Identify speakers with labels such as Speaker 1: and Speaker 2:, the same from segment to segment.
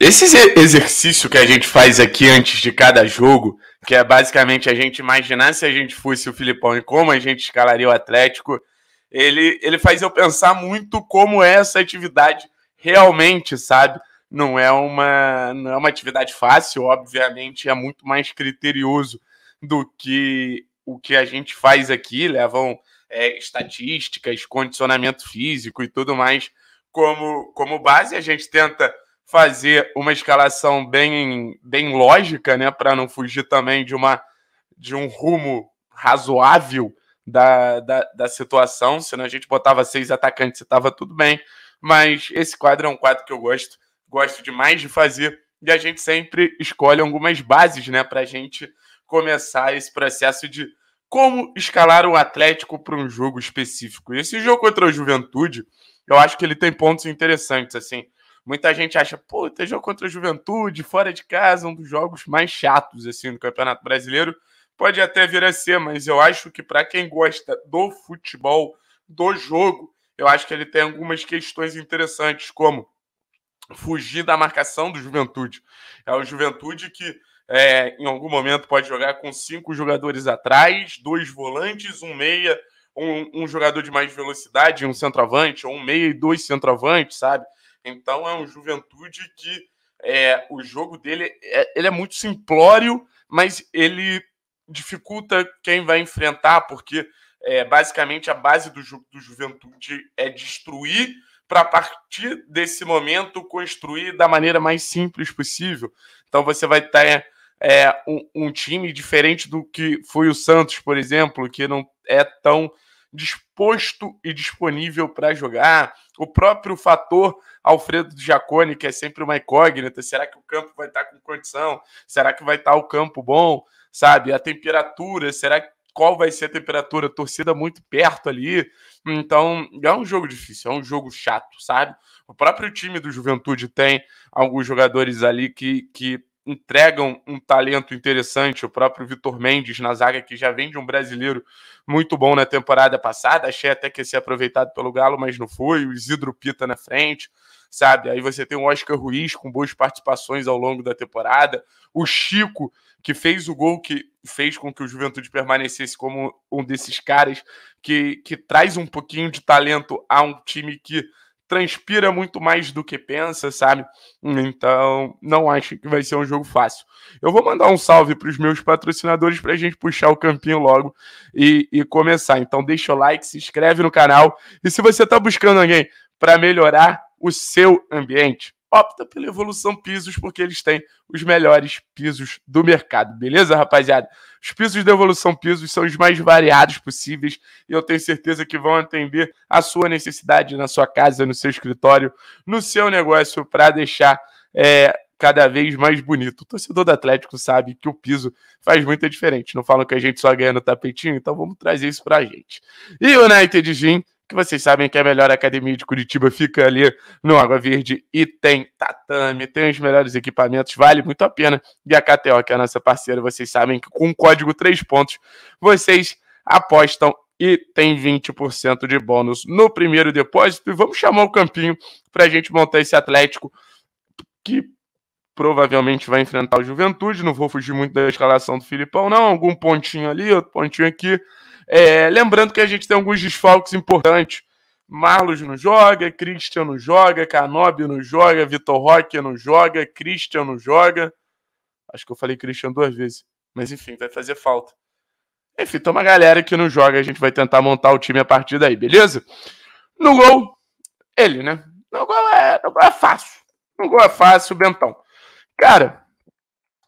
Speaker 1: Esse exercício que a gente faz
Speaker 2: aqui antes de cada jogo, que é basicamente a gente imaginar se a gente fosse o Filipão e como a gente escalaria o Atlético, ele, ele faz eu pensar muito como é essa atividade realmente, sabe? Não é uma não é uma atividade fácil, obviamente, é muito mais criterioso do que o que a gente faz aqui, levam é, estatísticas, condicionamento físico e tudo mais como, como base. A gente tenta fazer uma escalação bem, bem lógica, né, para não fugir também de uma de um rumo razoável da, da, da situação. Senão a gente botava seis atacantes e estava tudo bem. Mas esse quadro é um quadro que eu gosto, gosto demais de fazer. E a gente sempre escolhe algumas bases, né, para a gente começar esse processo de como escalar o Atlético para um jogo específico. Esse jogo contra a Juventude, eu acho que ele tem pontos interessantes, assim. Muita gente acha, pô, tem jogo contra a Juventude, fora de casa, um dos jogos mais chatos assim do Campeonato Brasileiro. Pode até vir a ser, mas eu acho que para quem gosta do futebol, do jogo, eu acho que ele tem algumas questões interessantes, como fugir da marcação do Juventude. É o Juventude que é, em algum momento pode jogar com cinco jogadores atrás, dois volantes, um meia, um, um, jogador de mais velocidade, um centroavante, ou um meia e dois centroavantes, sabe? Então é um Juventude que é, o jogo dele é, ele é muito simplório, mas ele dificulta quem vai enfrentar, porque é, basicamente a base do, ju do Juventude é destruir para a partir desse momento construir da maneira mais simples possível. Então você vai ter é, um, um time diferente do que foi o Santos, por exemplo, que não é tão disposto e disponível para jogar. O próprio fator Alfredo Giacone, que é sempre uma incógnita: será que o campo vai estar tá com condição? Será que vai estar tá o campo bom? Sabe? A temperatura, será que qual vai ser a temperatura, torcida muito perto ali. Então, é um jogo difícil, é um jogo chato, sabe? O próprio time do Juventude tem alguns jogadores ali que, que entregam um talento interessante, o próprio Vitor Mendes na zaga, que já vem de um brasileiro muito bom na temporada passada, achei até que ia ser aproveitado pelo Galo, mas não foi, o Isidro Pita na frente, sabe? Aí você tem o Oscar Ruiz com boas participações ao longo da temporada, o Chico, que fez o gol que fez com que o Juventude permanecesse como um desses caras que, que traz um pouquinho de talento a um time que transpira muito mais do que pensa, sabe? Então, não acho que vai ser um jogo fácil. Eu vou mandar um salve para os meus patrocinadores para a gente puxar o campinho logo e, e, começar. Então, deixa o like, se inscreve no canal e se você está buscando alguém para melhorar o seu ambiente, opta pela Evolução Pisos, porque eles têm os melhores pisos do mercado, beleza, rapaziada? Os pisos da Evolução Pisos são os mais variados possíveis e eu tenho certeza que vão atender a sua necessidade na sua casa, no seu escritório, no seu negócio, para deixar. É, cada vez mais bonito. O torcedor do Atlético sabe que o piso faz muita diferença. Não falam que a gente só ganha no tapetinho, então vamos trazer isso para a gente. E United Gym que vocês sabem que é a melhor academia de Curitiba fica ali no Água Verde e tem tatame, tem os melhores equipamentos, vale muito a pena. E a KTO, que é a nossa parceira, vocês sabem que com o código 3 pontos, vocês apostam e tem 20% de bônus no primeiro depósito. E vamos chamar o Campinho para a gente montar esse Atlético que provavelmente vai enfrentar o Juventude. Não vou fugir muito da escalação do Filipão, não. Algum pontinho ali, outro pontinho aqui. É, lembrando que a gente tem alguns desfalques importantes. Marlos não joga, Christian não joga, Canóbio não joga, Vitor Roque não joga, Christian não joga. Acho que eu falei Christian duas vezes. Mas enfim, vai fazer falta. Enfim, tem uma galera que não joga, a gente vai tentar montar o time a partir daí, beleza? No gol, ele, né? No gol é, no gol é fácil. No gol é fácil, Bentão. Cara,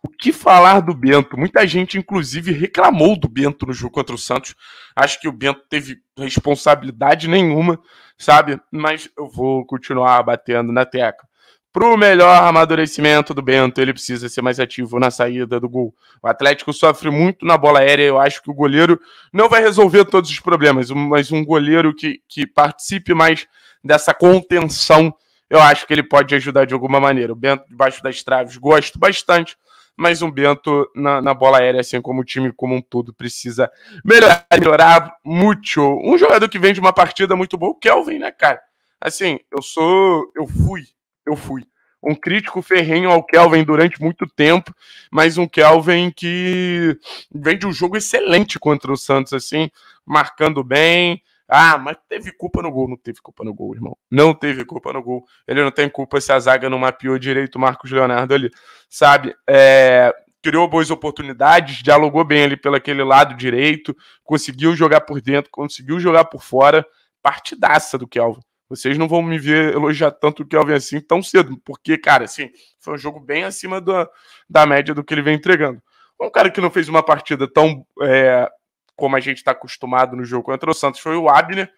Speaker 2: o que falar do Bento? Muita gente, inclusive, reclamou do Bento no jogo contra o Santos. Acho que o Bento teve responsabilidade nenhuma, sabe? Mas eu vou continuar batendo na tecla. Para o melhor amadurecimento do Bento, ele precisa ser mais ativo na saída do gol. O Atlético sofre muito na bola aérea. Eu acho que o goleiro não vai resolver todos os problemas, mas um goleiro que, que participe mais dessa contenção, eu acho que ele pode ajudar de alguma maneira. O Bento, debaixo das traves, gosto bastante mas um Bento na, na, bola aérea, assim como o time como um todo, precisa melhorar, melhorar muito. Um jogador que vem de uma partida muito boa, o Kelvin, né, cara? Assim, eu sou. Eu fui, eu fui. Um crítico ferrenho ao Kelvin durante muito tempo, mas um Kelvin que vem de um jogo excelente contra o Santos, assim, marcando bem, ah, mas teve culpa no gol. Não teve culpa no gol, irmão. Não teve culpa no gol. Ele não tem culpa se a zaga não mapeou direito o Marcos Leonardo ali. Sabe? É, criou boas oportunidades, dialogou bem ali pelo aquele lado direito, conseguiu jogar por dentro, conseguiu jogar por fora. Partidaça do Kelvin. Vocês não vão me ver elogiar tanto o Kelvin assim tão cedo, porque, cara, assim, foi um jogo bem acima da, da média do que ele vem entregando. Um cara que não fez uma partida tão é, como a gente está acostumado no jogo contra o Santos, foi o Abner,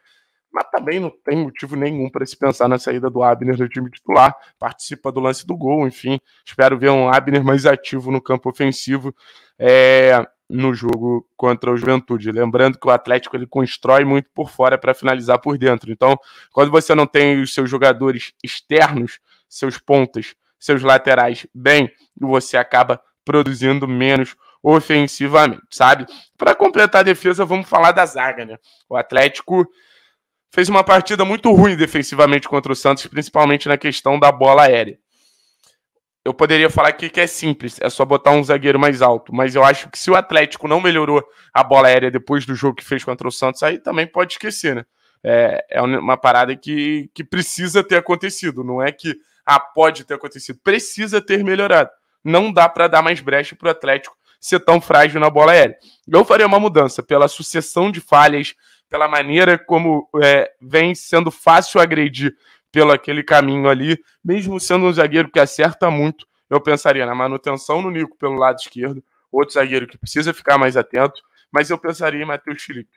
Speaker 2: mas também não tem motivo nenhum para se pensar na saída do Abner do time titular. Participa do lance do gol, enfim. Espero ver um Abner mais ativo no campo ofensivo é, no jogo contra o Juventude. Lembrando que o Atlético ele constrói muito por fora para finalizar por dentro. Então, quando você não tem os seus jogadores externos, seus pontas, seus laterais bem, você acaba produzindo menos ofensivamente, sabe? Para completar a defesa, vamos falar da zaga, né? O Atlético fez uma partida muito ruim defensivamente contra o Santos, principalmente na questão da bola aérea. Eu poderia falar que é simples, é só botar um zagueiro mais alto, mas eu acho que se o Atlético não melhorou a bola aérea depois do jogo que fez contra o Santos, aí também pode esquecer, né? É, é uma parada que, que precisa ter acontecido, não é que ah, pode ter acontecido, precisa ter melhorado. Não dá para dar mais brecha para o Atlético ser tão frágil na bola aérea. Eu faria uma mudança pela sucessão de falhas, pela maneira como é, vem sendo fácil agredir pelo aquele caminho ali, mesmo sendo um zagueiro que acerta muito, eu pensaria na manutenção no Nico pelo lado esquerdo, outro zagueiro que precisa ficar mais atento, mas eu pensaria em Matheus Felipe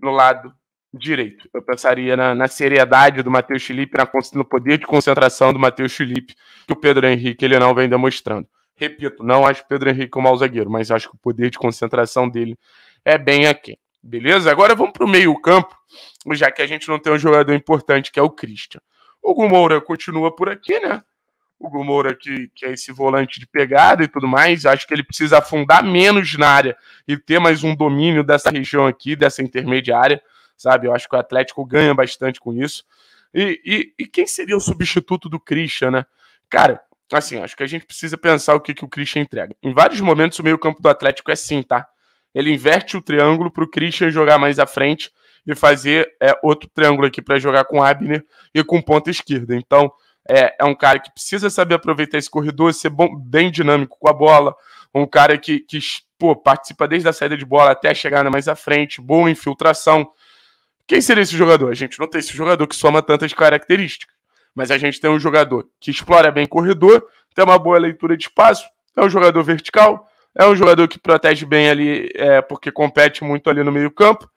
Speaker 2: no lado direito. Eu pensaria na, na seriedade do Matheus Felipe, na, no poder de concentração do Matheus Felipe, que o Pedro Henrique ele não vem demonstrando. Repito, não acho Pedro Henrique um mau zagueiro, mas acho que o poder de concentração dele é bem aqui. Beleza? Agora vamos para o meio-campo, já que a gente não tem um jogador importante, que é o Christian. O Gumoura continua por aqui, né? O Gumoura, que, que é esse volante de pegada e tudo mais, acho que ele precisa afundar menos na área e ter mais um domínio dessa região aqui, dessa intermediária, sabe? Eu acho que o Atlético ganha bastante com isso. E, e, e quem seria o substituto do Christian, né? Cara, assim, acho que a gente precisa pensar o que, que o Christian entrega. Em vários momentos, o meio-campo do Atlético é assim, tá? Ele inverte o triângulo para o Christian jogar mais à frente e fazer é, outro triângulo aqui para jogar com Abner e com ponta esquerda. Então, é, é um cara que precisa saber aproveitar esse corredor, ser bom, bem dinâmico com a bola, um cara que, que pô, participa desde a saída de bola até a chegada mais à frente, boa infiltração. Quem seria esse jogador? A gente não tem esse jogador que soma tantas características. Mas a gente tem um jogador que explora bem corredor, tem uma boa leitura de espaço, é um jogador vertical, é um jogador que protege bem ali, é, porque compete muito ali no meio-campo.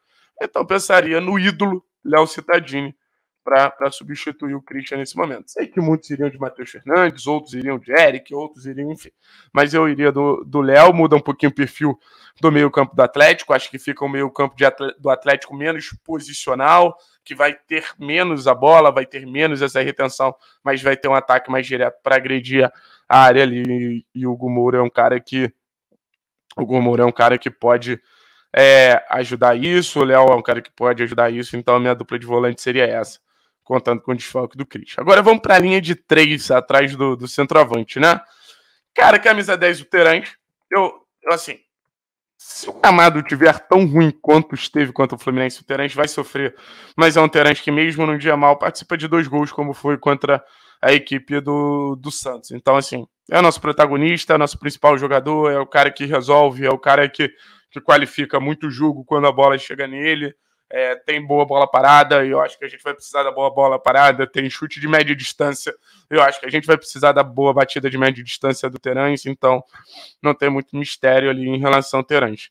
Speaker 2: Então pensaria no ídolo Léo Cittadini para substituir o Christian nesse momento. Sei que muitos iriam de Matheus Fernandes, outros iriam de Eric, outros iriam, enfim. Mas eu iria do Léo, muda um pouquinho o perfil do meio-campo do Atlético. Acho que fica o um meio-campo do Atlético menos posicional, que vai ter menos a bola, vai ter menos essa retenção, mas vai ter um ataque mais direto para agredir a área ali. E, e o Gumoura é um cara que. O Gumoura é um cara que pode. É, ajudar isso, o Léo é um cara que pode ajudar isso, então a minha dupla de volante seria essa contando com o desfalque do Cris. Agora vamos para a linha de três atrás do, do centroavante, né? Cara, camisa 10 do Terence, eu, eu, assim, se o Camado tiver tão ruim quanto esteve contra o Fluminense, o Terence vai sofrer. Mas é um Terence que, mesmo num dia mal, participa de dois gols, como foi contra a equipe do, do Santos. Então, assim, é o nosso protagonista, é o nosso principal jogador, é o cara que resolve, é o cara que, que qualifica muito o jogo quando a bola chega nele. É, tem boa bola parada, eu acho que a gente vai precisar da boa bola parada, tem chute de média distância, eu acho que a gente vai precisar da boa batida de média distância do Terãs, então não tem muito mistério ali em relação ao Terãs.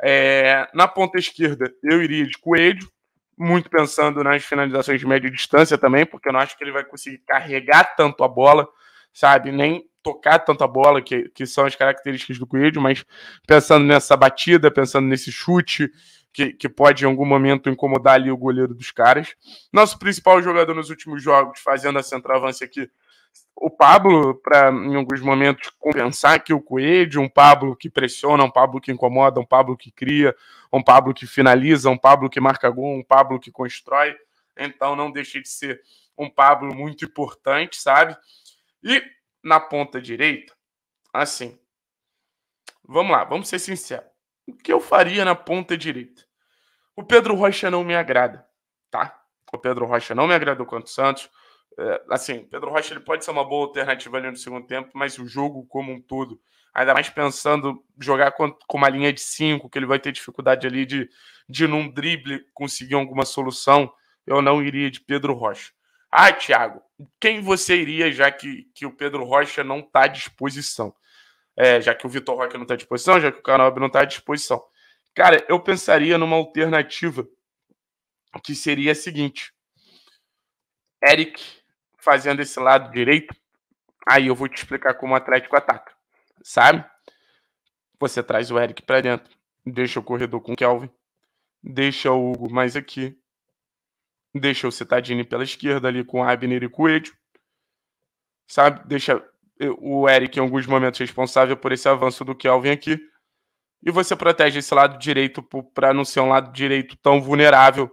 Speaker 2: É, na ponta esquerda, eu iria de Coelho, muito pensando nas finalizações de média distância também, porque eu não acho que ele vai conseguir carregar tanto a bola, sabe? Nem tocar tanto a bola, que, que são as características do Coelho, mas pensando nessa batida, pensando nesse chute, que, que pode em algum momento incomodar ali o goleiro dos caras. Nosso principal jogador nos últimos jogos, fazendo a centroavance aqui, o Pablo, para em alguns momentos compensar que o Coelho, um Pablo que pressiona, um Pablo que incomoda, um Pablo que cria, um Pablo que finaliza, um Pablo que marca gol, um Pablo que constrói. Então não deixe de ser um Pablo muito importante, sabe? E na ponta direita, assim. Vamos lá, vamos ser sinceros o que eu faria na ponta direita? O Pedro Rocha não me agrada, tá? O Pedro Rocha não me agradou quanto o Santos. É, assim, Pedro Rocha ele pode ser uma boa alternativa ali no segundo tempo, mas o jogo como um todo, ainda mais pensando jogar com, com uma linha de 5, que ele vai ter dificuldade ali de, de num drible conseguir alguma solução, eu não iria de Pedro Rocha. Ah, Thiago, quem você iria já que, que o Pedro Rocha não está à disposição? é, já que o Vitor Roque não está à disposição, já que o Canob não está à disposição. Cara, eu pensaria numa alternativa que seria a seguinte: Eric fazendo esse lado direito, aí eu vou te explicar como o Atlético ataca, sabe? Você traz o Eric para dentro, deixa o corredor com o Kelvin, deixa o Hugo mais aqui, deixa o Citadini pela esquerda ali com Abner e Coelho, sabe? Deixa o Eric em alguns momentos responsável por esse avanço do Kelvin aqui. E você protege esse lado direito para não ser um lado direito tão vulnerável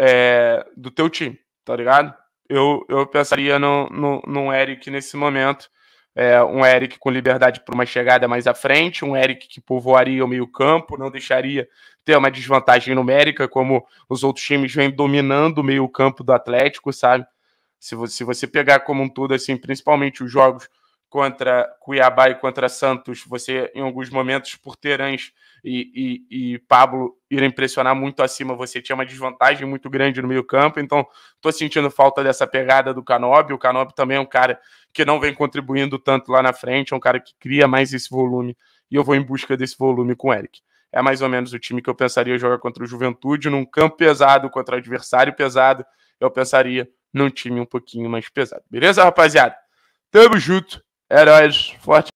Speaker 2: é, do teu time, tá ligado? Eu, eu pensaria no, no, no Eric nesse momento. É, um Eric com liberdade para uma chegada mais à frente, um Eric que povoaria o meio-campo, não deixaria ter uma desvantagem numérica, como os outros times vêm dominando o meio-campo do Atlético, sabe? Se você, se você pegar como um todo, assim, principalmente os jogos contra Cuiabá e contra Santos, você, em alguns momentos, por Terãs e, e, e Pablo irem pressionar muito acima, você tinha uma desvantagem muito grande no meio campo, então estou sentindo falta dessa pegada do Canob. o Canob também é um cara que não vem contribuindo tanto lá na frente, é um cara que cria mais esse volume, e eu vou em busca desse volume com o Eric. É mais ou menos o time que eu pensaria jogar contra o Juventude, num campo pesado, contra adversário pesado, eu pensaria num time um pouquinho mais pesado. Beleza, rapaziada? Tamo junto. Heróis. Forte.